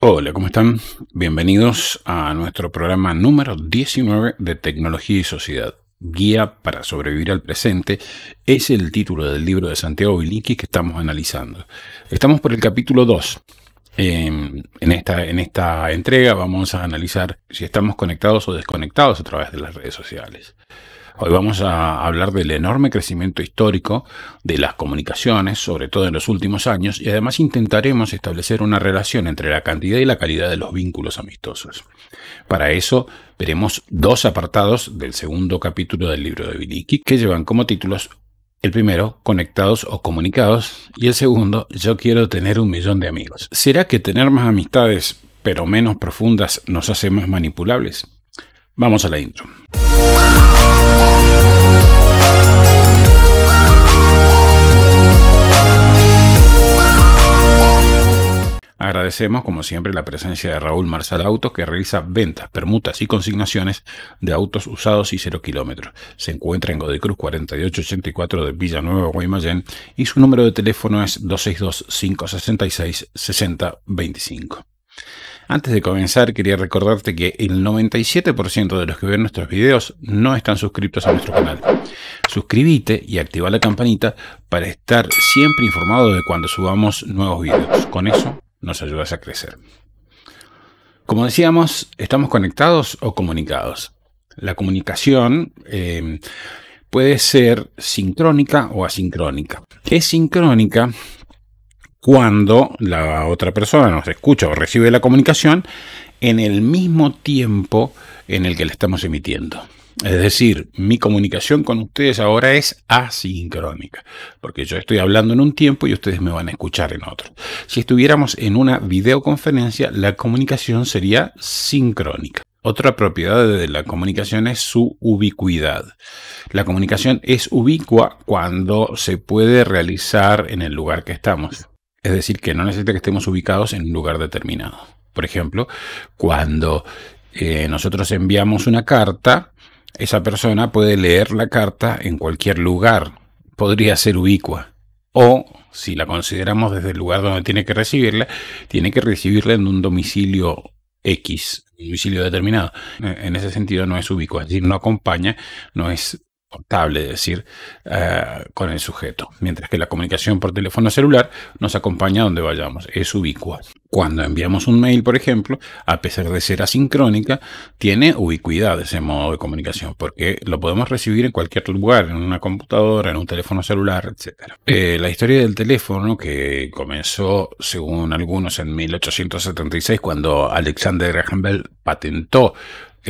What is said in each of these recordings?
Hola, ¿cómo están? Bienvenidos a nuestro programa número 19 de Tecnología y Sociedad. Guía para sobrevivir al presente es el título del libro de Santiago Biliki que estamos analizando. Estamos por el capítulo 2. Em, en, esta, en esta entrega vamos a analizar si estamos conectados o desconectados a través de las redes sociales. Hoy vamos a hablar del enorme crecimiento histórico de las comunicaciones, sobre todo en los últimos años, y además intentaremos establecer una relación entre la cantidad y la calidad de los vínculos amistosos. Para eso veremos dos apartados del segundo capítulo del libro de Biliki que llevan como títulos el primero, conectados o comunicados, y el segundo, yo quiero tener un millón de amigos. ¿Será que tener más amistades pero menos profundas nos hace más manipulables? Vamos a la intro. Agradecemos, como siempre, la presencia de Raúl Marsal Autos, que realiza ventas, permutas y consignaciones de autos usados y cero kilómetros. Se encuentra en Godecruz 4884 de Villanueva, Guaymallén, y su número de teléfono es 262-566-6025. Antes de comenzar, quería recordarte que el 97% de los que ven nuestros videos no están suscritos a nuestro canal. Suscríbete y activa la campanita para estar siempre informado de cuando subamos nuevos videos. Con eso nos ayudas a crecer. Como decíamos, estamos conectados o comunicados. La comunicación eh, puede ser sincrónica o asincrónica. Es sincrónica cuando la otra persona nos escucha o recibe la comunicación en el mismo tiempo en el que la estamos emitiendo. Es decir, mi comunicación con ustedes ahora es asincrónica, porque yo estoy hablando en un tiempo y ustedes me van a escuchar en otro. Si estuviéramos en una videoconferencia, la comunicación sería sincrónica. Otra propiedad de la comunicación es su ubicuidad. La comunicación es ubicua cuando se puede realizar en el lugar que estamos. Es decir, que no necesita que estemos ubicados en un lugar determinado. Por ejemplo, cuando eh, nosotros enviamos una carta, esa persona puede leer la carta en cualquier lugar, podría ser ubicua. O, si la consideramos desde el lugar donde tiene que recibirla, tiene que recibirla en un domicilio X, un domicilio determinado. En ese sentido no es ubicua, es decir, no acompaña, no es contable, es decir, eh, con el sujeto, mientras que la comunicación por teléfono celular nos acompaña donde vayamos, es ubicua. Cuando enviamos un mail, por ejemplo, a pesar de ser asincrónica, tiene ubicuidad ese modo de comunicación, porque lo podemos recibir en cualquier lugar, en una computadora, en un teléfono celular, etc. Eh, la historia del teléfono, que comenzó, según algunos, en 1876, cuando Alexander Graham Bell patentó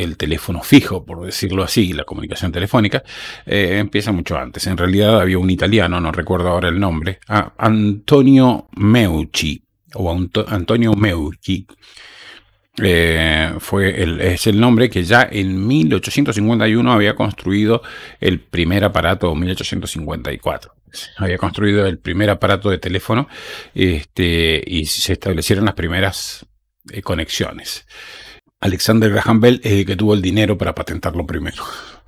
el teléfono fijo, por decirlo así, la comunicación telefónica, eh, empieza mucho antes. En realidad había un italiano, no recuerdo ahora el nombre, Antonio Meucci, o Antonio Meucci, eh, fue es el nombre que ya en 1851 había construido el primer aparato, 1854. Había construido el primer aparato de teléfono este, y se establecieron las primeras eh, conexiones. Alexander Graham Bell es el que tuvo el dinero para patentarlo primero.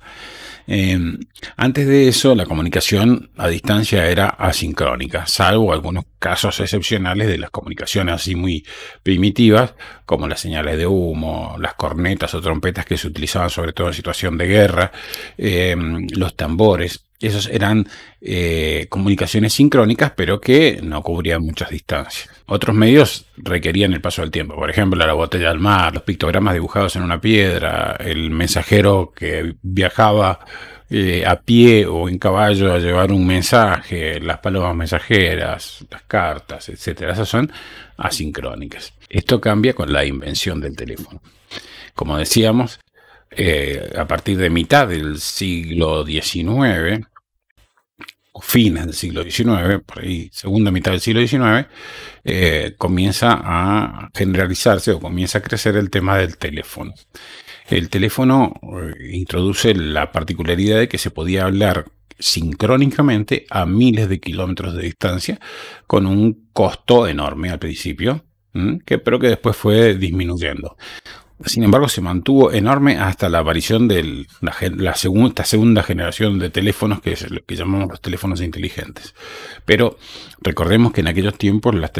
Em, antes de eso, la comunicación a distancia era asincrónica, salvo algunos casos excepcionales de las comunicaciones así muy primitivas, como las señales de humo, las cornetas o trompetas que se utilizaban sobre todo en situación de guerra, em, los tambores, esas eran eh, comunicaciones sincrónicas, pero que no cubrían muchas distancias. Otros medios requerían el paso del tiempo. Por ejemplo, la botella al mar, los pictogramas dibujados en una piedra, el mensajero que viajaba eh, a pie o en caballo a llevar un mensaje, las palomas mensajeras, las cartas, etc. Esas son asincrónicas. Esto cambia con la invención del teléfono. Como decíamos, eh, a partir de mitad del siglo XIX, fin del siglo XIX, por ahí segunda mitad del siglo XIX, eh, comienza a generalizarse o comienza a crecer el tema del teléfono. El teléfono eh, introduce la particularidad de que se podía hablar sincrónicamente a miles de kilómetros de distancia con un costo enorme al principio, que, pero que después fue disminuyendo. Sin embargo, se mantuvo enorme hasta la aparición de la, segunda generación de teléfonos, que es lo que llamamos los teléfonos inteligentes. Pero recordemos que en aquellos tiempos las,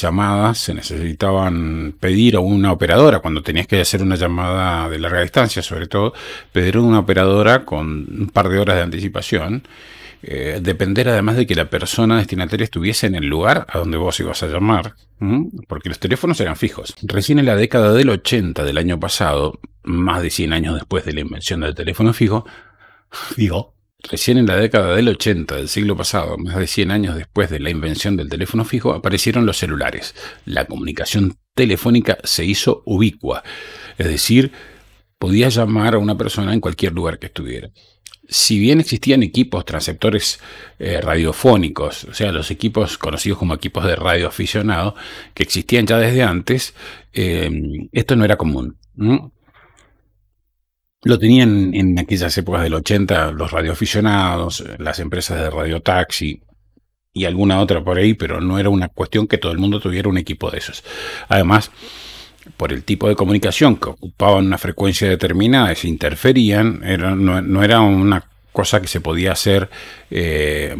llamadas se necesitaban pedir a una operadora, cuando tenías que hacer una llamada de larga distancia, sobre todo, pedir a una operadora con un par de horas de anticipación. Eh, depender además de que la persona destinataria estuviese en el lugar a donde vos ibas a llamar, porque los teléfonos eran fijos. Recién en la década del 80 del año pasado, más de 100 años después de la invención del teléfono fijo, digo recién en la década del 80 del siglo pasado, más de 100 años después de la invención del teléfono fijo, aparecieron los celulares. La comunicación telefónica se hizo ubicua, es decir, podía llamar a una persona en cualquier lugar que estuviera si bien existían equipos transceptores eh, radiofónicos, o sea, los equipos conocidos como equipos de radio aficionado, que existían ya desde antes, em, esto no era común. Lo tenían en aquellas épocas del 80 los radioaficionados, las empresas de radiotaxi y alguna otra por ahí, pero no era una cuestión que todo el mundo tuviera un equipo de esos. Además, por el tipo de comunicación que ocupaban una frecuencia determinada y se interferían, no, era una cosa que se podía hacer eh,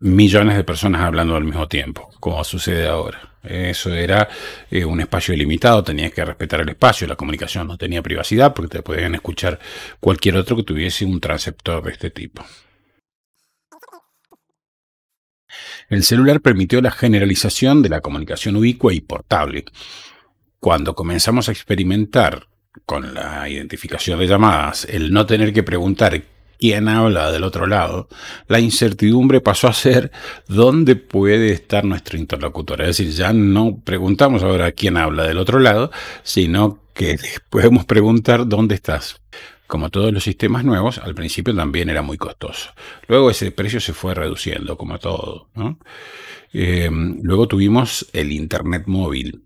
millones de personas hablando al mismo tiempo, como sucede ahora. Eso era eh, un espacio limitado, tenías que respetar el espacio, la comunicación no tenía privacidad porque te podían escuchar cualquier otro que tuviese un transceptor de este tipo. El celular permitió la generalización de la comunicación ubicua y portable cuando comenzamos a experimentar con la identificación de llamadas, el no tener que preguntar quién habla del otro lado, la incertidumbre pasó a ser dónde puede estar nuestro interlocutor. Es decir, ya no preguntamos ahora quién habla del otro lado, sino que podemos preguntar dónde estás. Como todos los sistemas nuevos, al principio también era muy costoso. Luego ese precio se fue reduciendo, como todo. Eh, luego tuvimos el Internet móvil,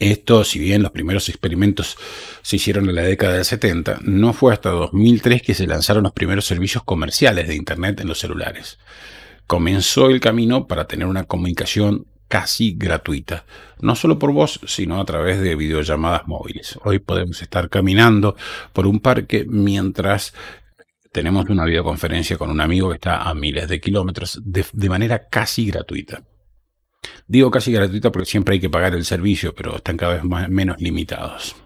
esto, si bien los primeros experimentos se hicieron en la década del 70, no fue hasta 2003 que se lanzaron los primeros servicios comerciales de Internet en los celulares. Comenzó el camino para tener una comunicación casi gratuita, no solo por voz, sino a través de videollamadas móviles. Hoy podemos estar caminando por un parque mientras tenemos una videoconferencia con un amigo que está a miles de kilómetros de, de manera casi gratuita. Digo casi gratuita porque siempre hay que pagar el servicio, pero están cada vez más, menos limitados.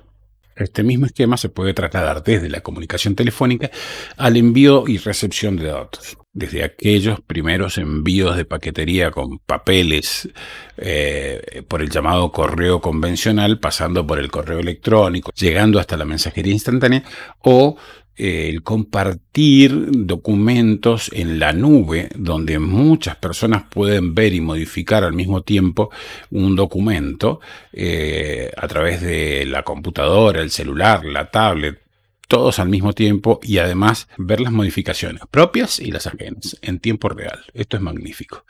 Este mismo esquema se puede trasladar desde la comunicación telefónica al envío y recepción de datos. Desde aquellos primeros envíos de paquetería con papeles eh, por el llamado correo convencional, pasando por el correo electrónico, llegando hasta la mensajería instantánea o el compartir documentos en la nube, donde muchas personas pueden ver y modificar al mismo tiempo un documento eh, a través de la computadora, el celular, la tablet, todos al mismo tiempo y además ver las modificaciones propias y las ajenas en tiempo real. Esto es magnífico.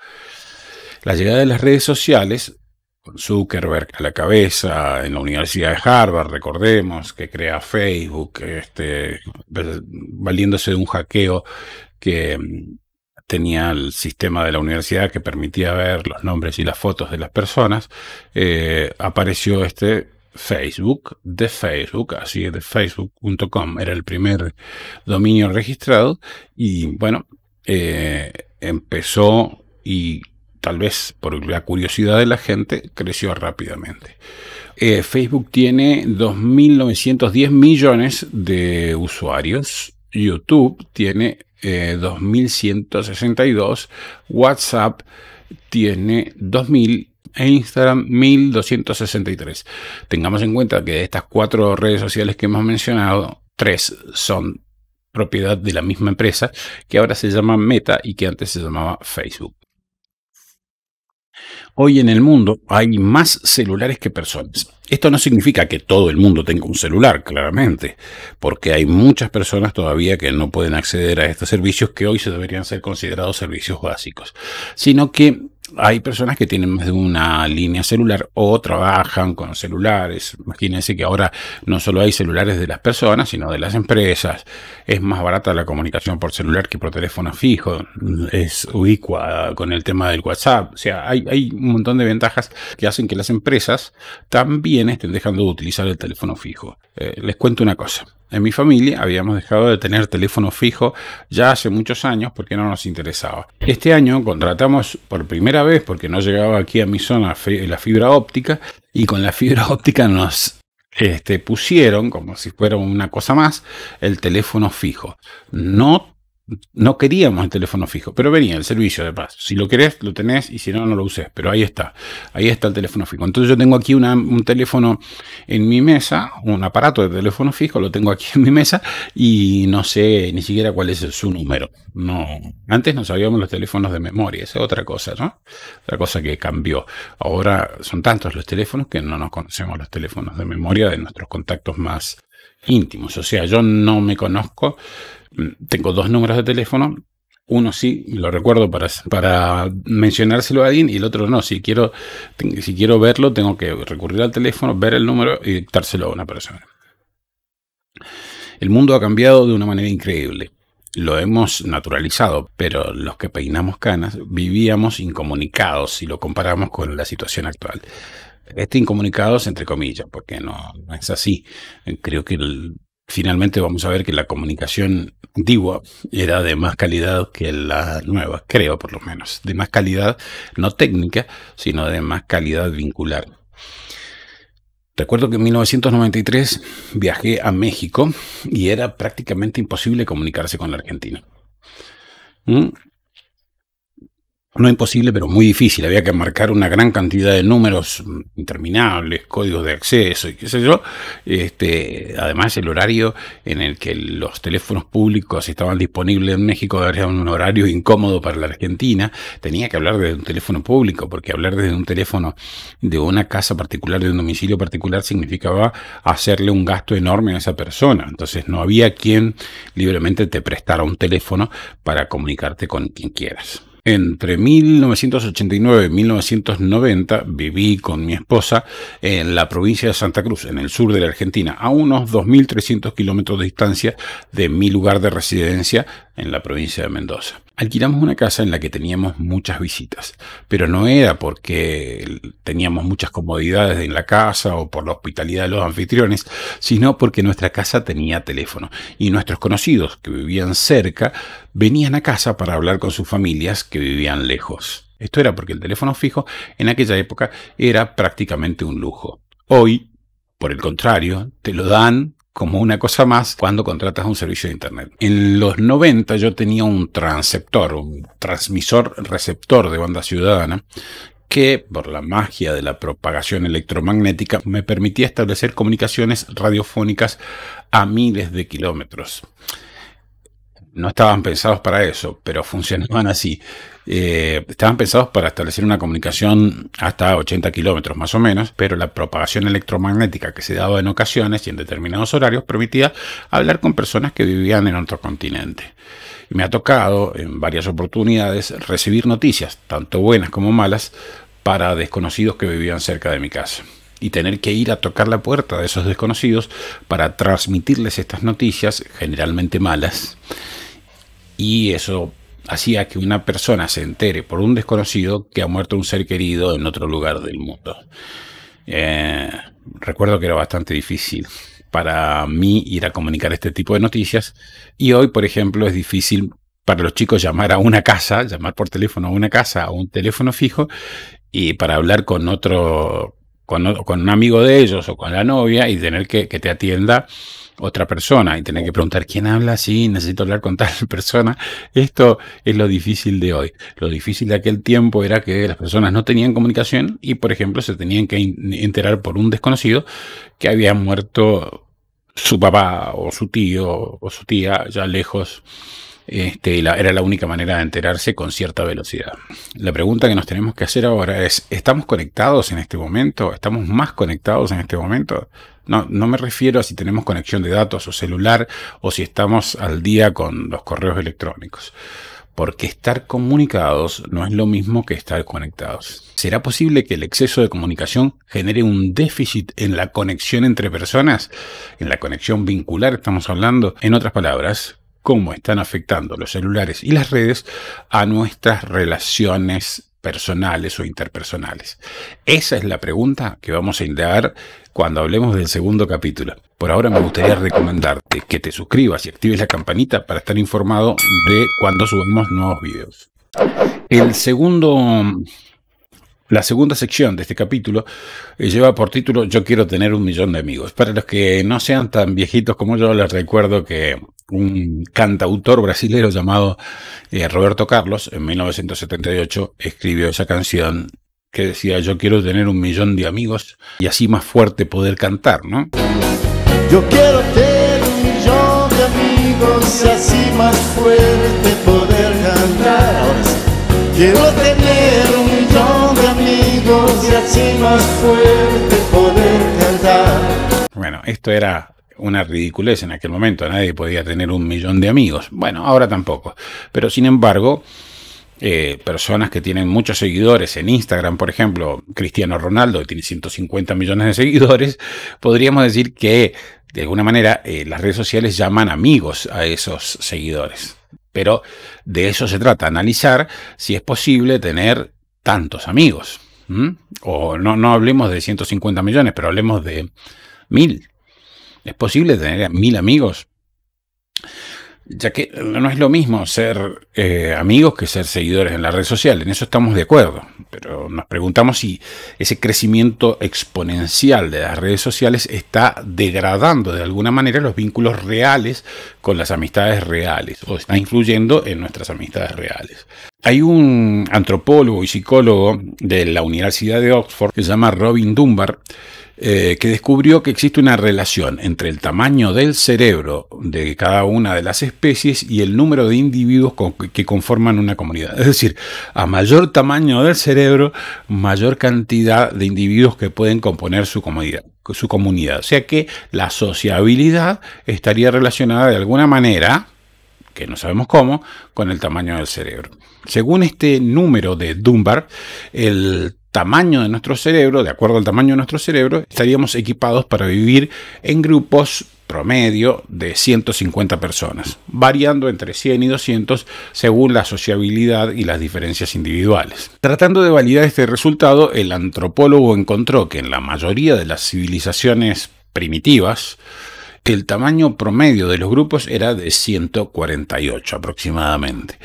La llegada de las redes sociales con Zuckerberg a la cabeza, en la Universidad de Harvard, recordemos, que crea Facebook, este, pues, valiéndose de un hackeo que mm, tenía el sistema de la universidad que permitía ver los nombres y las fotos de las personas, eh, apareció este Facebook de Facebook, así de facebook.com, era el primer dominio registrado y bueno, eh, empezó y tal vez por la curiosidad de la gente, creció rápidamente. Eh, Facebook tiene 2.910 millones de usuarios. YouTube tiene 2.162. Eh, WhatsApp tiene 2.000 e Instagram 1263. Tengamos en cuenta que de estas cuatro redes sociales que hemos mencionado, tres son propiedad de la misma empresa que ahora se llama Meta y que antes se llamaba Facebook. Hoy en el mundo hay más celulares que personas. Esto no significa que todo el mundo tenga un celular, claramente, porque hay muchas personas todavía que no pueden acceder a estos servicios que hoy se deberían ser considerados servicios básicos, sino que hay personas que tienen más de una línea celular o trabajan con celulares. Imagínense que ahora no solo hay celulares de las personas, sino de las empresas. Es más barata la comunicación por celular que por teléfono fijo. Es ubicua con el tema del WhatsApp. O sea, hay, un montón de ventajas que hacen que las empresas también estén dejando de utilizar el teléfono fijo. Eh, les cuento una cosa en mi familia habíamos dejado de tener teléfono fijo ya hace muchos años porque no nos interesaba. Este año contratamos por primera vez, porque no llegaba aquí a mi zona la fibra óptica, y con la fibra óptica nos este, pusieron, como si fuera una cosa más, el teléfono fijo. No no queríamos el teléfono fijo, pero venía el servicio de paz. Si lo querés, lo tenés y si no, no lo uses. Pero ahí está, ahí está el teléfono fijo. Entonces yo tengo aquí un teléfono en mi mesa, un aparato de teléfono fijo, lo tengo aquí en mi mesa y no sé ni siquiera cuál es su número. No, antes no sabíamos los teléfonos de memoria, esa es otra cosa, ¿no? Otra cosa que cambió. Ahora son tantos los teléfonos que no nos conocemos los teléfonos de memoria de nuestros contactos más íntimos. O sea, yo no me conozco tengo dos números de teléfono. Uno sí, lo recuerdo para, para mencionárselo a alguien y el otro no. Si quiero, si quiero verlo, tengo que recurrir al teléfono, ver el número y dictárselo a una persona. El mundo ha cambiado de una manera increíble. Lo hemos naturalizado, pero los que peinamos canas vivíamos incomunicados si lo comparamos con la situación actual. Este incomunicados, entre comillas, porque no es así. Creo que el, Finalmente vamos a ver que la comunicación antigua era de más calidad que la nueva, creo por lo menos, de más calidad no técnica, sino de más calidad vincular. Recuerdo que en 1993 viajé a México y era prácticamente imposible comunicarse con la Argentina. ¿Mm? no imposible, pero muy difícil. Había que marcar una gran cantidad de números mm, interminables, códigos de acceso y qué sé yo. Este, además, el horario en el que los teléfonos públicos estaban disponibles en México era un horario incómodo para la Argentina. Tenía que hablar desde un teléfono público, porque hablar desde un teléfono de una casa particular, de un domicilio particular, significaba hacerle un gasto enorme a esa persona. Entonces, no había quien libremente te prestara un teléfono para comunicarte con quien quieras. Entre 1989 y 1990 viví con mi esposa en la provincia de Santa Cruz, en el sur de la Argentina, a unos 2.300 kilómetros de distancia de mi lugar de residencia en la provincia de Mendoza. Alquilamos una casa en la que teníamos muchas visitas, pero no era porque teníamos muchas comodidades en la casa o por la hospitalidad de los anfitriones, sino porque nuestra casa tenía teléfono y nuestros conocidos que vivían cerca venían a casa para hablar con sus familias que vivían lejos. Esto era porque el teléfono fijo en aquella época era prácticamente un lujo. Hoy, por el contrario, te lo dan como una cosa más cuando contratas un servicio de Internet. En los 90 yo tenía un transceptor, un transmisor receptor de banda ciudadana que, por la magia de la propagación electromagnética, me permitía establecer comunicaciones radiofónicas a miles de kilómetros no estaban pensados para eso, pero funcionaban así. Eh, estaban pensados para establecer una comunicación hasta 80 kilómetros más o menos, pero la propagación electromagnética que se daba en ocasiones y en determinados horarios permitía hablar con personas que vivían en otro continente. me ha tocado en varias oportunidades recibir noticias, tanto buenas como malas, para desconocidos que vivían cerca de mi casa y tener que ir a tocar la puerta de esos desconocidos para transmitirles estas noticias, generalmente malas, y eso hacía que una persona se entere por un desconocido que ha muerto un ser querido en otro lugar del mundo. Eh, recuerdo que era bastante difícil para mí ir a comunicar este tipo de noticias y hoy, por ejemplo, es difícil para los chicos llamar a una casa, llamar por teléfono a una casa, a un teléfono fijo y para hablar con otro con, con, un amigo de ellos o con la novia y tener que, que te atienda otra persona y tener que preguntar quién habla, si necesito hablar con tal persona. Esto es lo difícil de hoy. Lo difícil de aquel tiempo era que las personas no tenían comunicación y, por ejemplo, se tenían que enterar por un desconocido que había muerto su papá o su tío o su tía ya lejos este, era la única manera de enterarse con cierta velocidad. La pregunta que nos tenemos que hacer ahora es, ¿estamos conectados en este momento? ¿Estamos más conectados en este momento? No, no me refiero a si tenemos conexión de datos o celular o si estamos al día con los correos electrónicos porque estar comunicados no es lo mismo que estar conectados. ¿Será posible que el exceso de comunicación genere un déficit en la conexión entre personas? En la conexión vincular estamos hablando. En otras palabras, cómo están afectando los celulares y las redes a nuestras relaciones personales o interpersonales. Esa es la pregunta que vamos a indagar cuando hablemos del segundo capítulo. Por ahora me gustaría recomendarte que te suscribas y actives la campanita para estar informado de cuando subimos nuevos videos. El segundo la segunda sección de este capítulo eh, lleva por título Yo quiero tener un millón de amigos. Para los que no sean tan viejitos como yo, les recuerdo que un cantautor brasilero llamado eh, Roberto Carlos, en 1978 escribió esa canción que decía, yo quiero tener un millón de amigos y así más fuerte poder cantar, ¿no? Yo quiero tener un millón de amigos y así más fuerte poder cantar. Quiero tener un millón de amigos y así más fuerte poder cantar. Bueno, esto era una ridiculez en aquel momento, nadie podía tener un millón de amigos. Bueno, ahora tampoco. Pero sin embargo, eh, personas que tienen muchos seguidores en Instagram, por ejemplo, Cristiano Ronaldo, que tiene 150 millones de seguidores, podríamos decir que de alguna manera eh, las redes sociales llaman amigos a esos seguidores. Pero de eso se trata, analizar si es posible tener tantos amigos. O no, no hablemos de 150 millones, pero hablemos de mil es posible tener mil amigos, ya que no es lo mismo ser eh, amigos que ser seguidores en la red social, en eso estamos de acuerdo, pero nos preguntamos si ese crecimiento exponencial de las redes sociales está degradando de alguna manera los vínculos reales con las amistades reales o está influyendo en nuestras amistades reales. Hay un antropólogo y psicólogo de la Universidad de Oxford que se llama Robin Dunbar, eh, que descubrió que existe una relación entre el tamaño del cerebro de cada una de las especies y el número de individuos que conforman una comunidad. Es decir, a mayor tamaño del cerebro, mayor cantidad de individuos que pueden componer su comunidad. Su comunidad. O sea que la sociabilidad estaría relacionada de alguna manera que no sabemos cómo, con el tamaño del cerebro. Según este número de Dunbar, el tamaño de nuestro cerebro, de acuerdo al tamaño de nuestro cerebro, estaríamos equipados para vivir en grupos promedio de 150 personas, variando entre 100 y 200 según la sociabilidad y las diferencias individuales. Tratando de validar este resultado, el antropólogo encontró que en la mayoría de las civilizaciones primitivas, el tamaño promedio de los grupos era de 148 aproximadamente.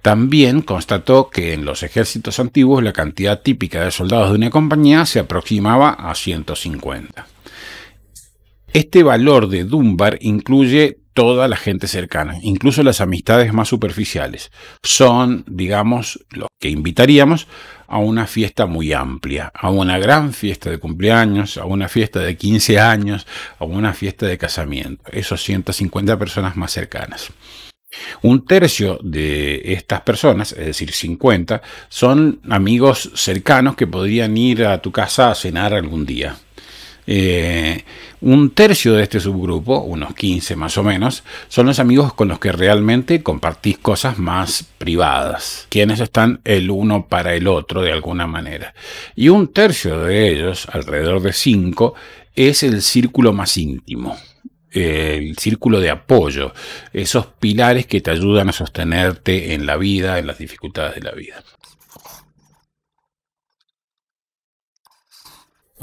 También constató que en los ejércitos antiguos la cantidad típica de soldados de una compañía se aproximaba a 150. Este valor de Dunbar incluye toda la gente cercana, incluso las amistades más superficiales. Son, digamos, los que invitaríamos a una fiesta muy amplia, a una gran fiesta de cumpleaños, a una fiesta de 15 años, a una fiesta de casamiento. Esos 150 personas más cercanas. Un tercio de estas personas, es decir, 50, son amigos cercanos que podrían ir a tu casa a cenar algún día. Eh, un tercio de este subgrupo, unos 15 más o menos, son los amigos con los que realmente compartís cosas más privadas, quienes están el uno para el otro de alguna manera. Y un tercio de ellos, alrededor de 5, es el círculo más íntimo, el círculo de apoyo, esos pilares que te ayudan a sostenerte en la vida, en las dificultades de la vida.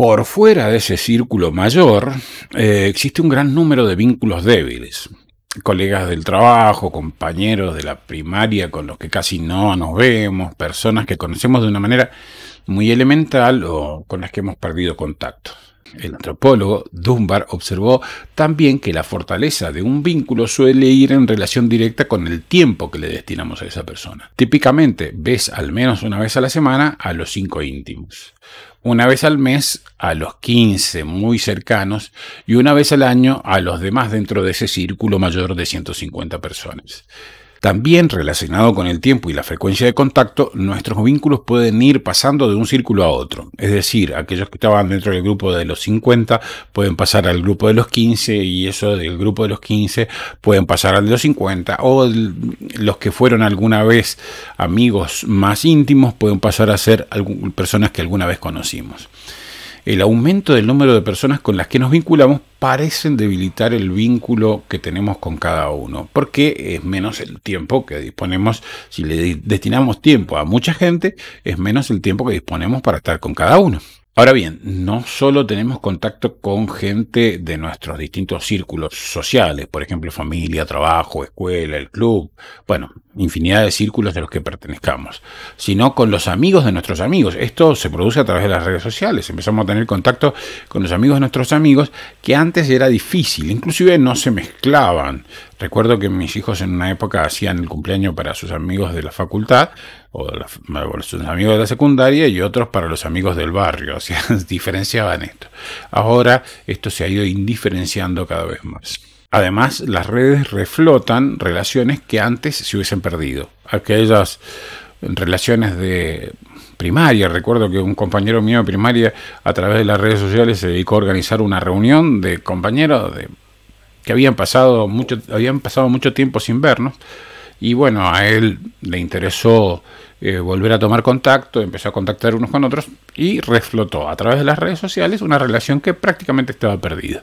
Por fuera de ese círculo mayor eh, existe un gran número de vínculos débiles. Colegas del trabajo, compañeros de la primaria con los que casi no nos vemos, personas que conocemos de una manera muy elemental o con las que hemos perdido contacto. El antropólogo Dunbar observó también que la fortaleza de un vínculo suele ir en relación directa con el tiempo que le destinamos a esa persona. Típicamente ves al menos una vez a la semana a los cinco íntimos, una vez al mes a los 15 muy cercanos y una vez al año a los demás dentro de ese círculo mayor de 150 personas. También relacionado con el tiempo y la frecuencia de contacto, nuestros vínculos pueden ir pasando de un círculo a otro. Es decir, aquellos que estaban dentro del grupo de los 50 pueden pasar al grupo de los 15 y eso del grupo de los 15 pueden pasar al de los 50 o los que fueron alguna vez amigos más íntimos pueden pasar a ser personas que alguna vez conocimos el aumento del número de personas con las que nos vinculamos parecen debilitar el vínculo que tenemos con cada uno, porque es menos el tiempo que disponemos, si le destinamos tiempo a mucha gente, es menos el tiempo que disponemos para estar con cada uno. Ahora bien, no solo tenemos contacto con gente de nuestros distintos círculos sociales, por ejemplo, familia, trabajo, escuela, el club, bueno, infinidad de círculos de los que pertenezcamos, sino con los amigos de nuestros amigos. Esto se produce a través de las redes sociales. Empezamos a tener contacto con los amigos de nuestros amigos que antes era difícil, inclusive no se mezclaban, Recuerdo que mis hijos en una época hacían el cumpleaños para sus amigos de la facultad, o, sus amigos de la secundaria, y otros para los amigos del barrio. O sea, diferenciaban esto. Ahora esto se ha ido indiferenciando cada vez más. Además, las redes reflotan relaciones que antes se hubiesen perdido. Aquellas relaciones de primaria. Recuerdo que un compañero mío de primaria, a través de las redes sociales, se dedicó a organizar una reunión de compañeros de que habían pasado mucho, habían pasado mucho tiempo sin vernos. Y bueno, a él le interesó eh, volver a tomar contacto, empezó a contactar unos con otros y reflotó a través de las redes sociales una relación que prácticamente estaba perdida.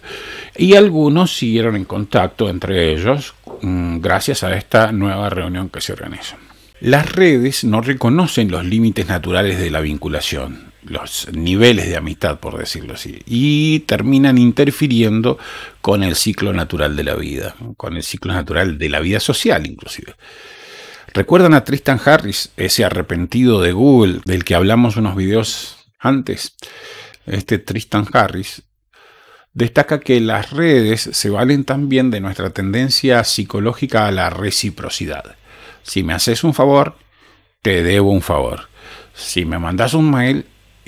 Y algunos siguieron en contacto entre ellos mm, gracias a esta nueva reunión que se organiza. Las redes no reconocen los límites naturales de la vinculación los niveles de amistad, por decirlo así, y terminan interfiriendo con el ciclo natural de la vida, con el ciclo natural de la vida social inclusive. ¿Recuerdan a Tristan Harris, ese arrepentido de Google del que hablamos unos videos antes? Este Tristan Harris destaca que las redes se valen también de nuestra tendencia psicológica a la reciprocidad. Si me haces un favor, te debo un favor. Si me mandas un mail,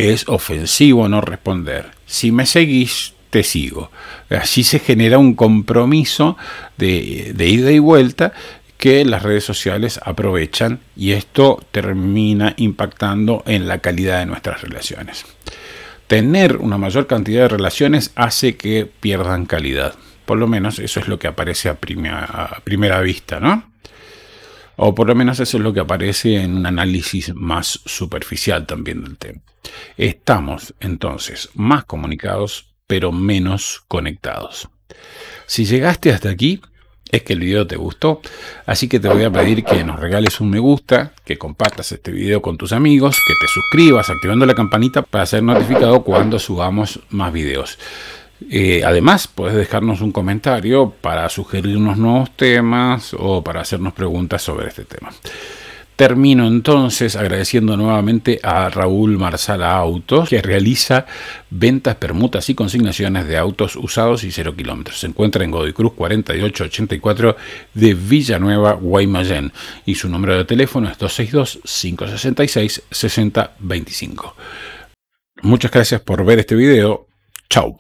es ofensivo no responder. Si me seguís, te sigo. Así se genera un compromiso de, ida y vuelta que las redes sociales aprovechan y esto termina impactando en la calidad de nuestras relaciones. Tener una mayor cantidad de relaciones hace que pierdan calidad. Por lo menos eso es lo que aparece a, a primera vista, ¿no? O por lo menos eso es lo que aparece en un análisis más superficial también del tema. Estamos entonces más comunicados, pero menos conectados. Si llegaste hasta aquí, es que el video te gustó, así que te voy a pedir que nos regales un me gusta, que compartas este video con tus amigos, que te suscribas activando la campanita para ser notificado cuando subamos más videos. Eh, además, puedes dejarnos un comentario para sugerirnos nuevos temas o para hacernos preguntas sobre este tema. Termino entonces agradeciendo nuevamente a Raúl Marsala Autos, que realiza ventas, permutas y consignaciones de autos usados y cero kilómetros. Se encuentra en Godoy Cruz 4884 de Villanueva, Guaymallén. Y su número de teléfono es 262-566-6025. Muchas gracias por ver este video. Chao.